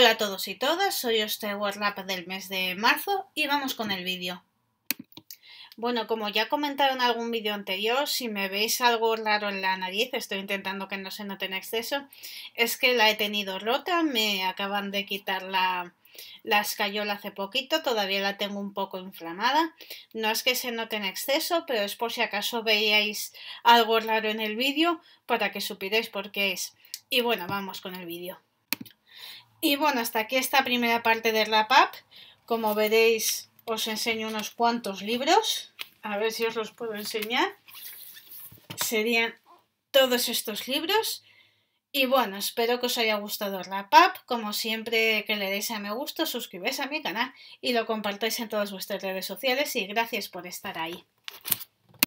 Hola a todos y todas, soy este del mes de marzo y vamos con el vídeo. Bueno, como ya comentaron en algún vídeo anterior, si me veis algo raro en la nariz, estoy intentando que no se note en exceso, es que la he tenido rota, me acaban de quitar la, la escayola hace poquito, todavía la tengo un poco inflamada. No es que se note en exceso, pero es por si acaso veíais algo raro en el vídeo para que supierais por qué es. Y bueno, vamos con el vídeo. Y bueno, hasta aquí esta primera parte de wrap up. Como veréis, os enseño unos cuantos libros. A ver si os los puedo enseñar. Serían todos estos libros. Y bueno, espero que os haya gustado la PAP. Como siempre, que le deis a me gusta, suscribáis a mi canal y lo compartáis en todas vuestras redes sociales. Y gracias por estar ahí.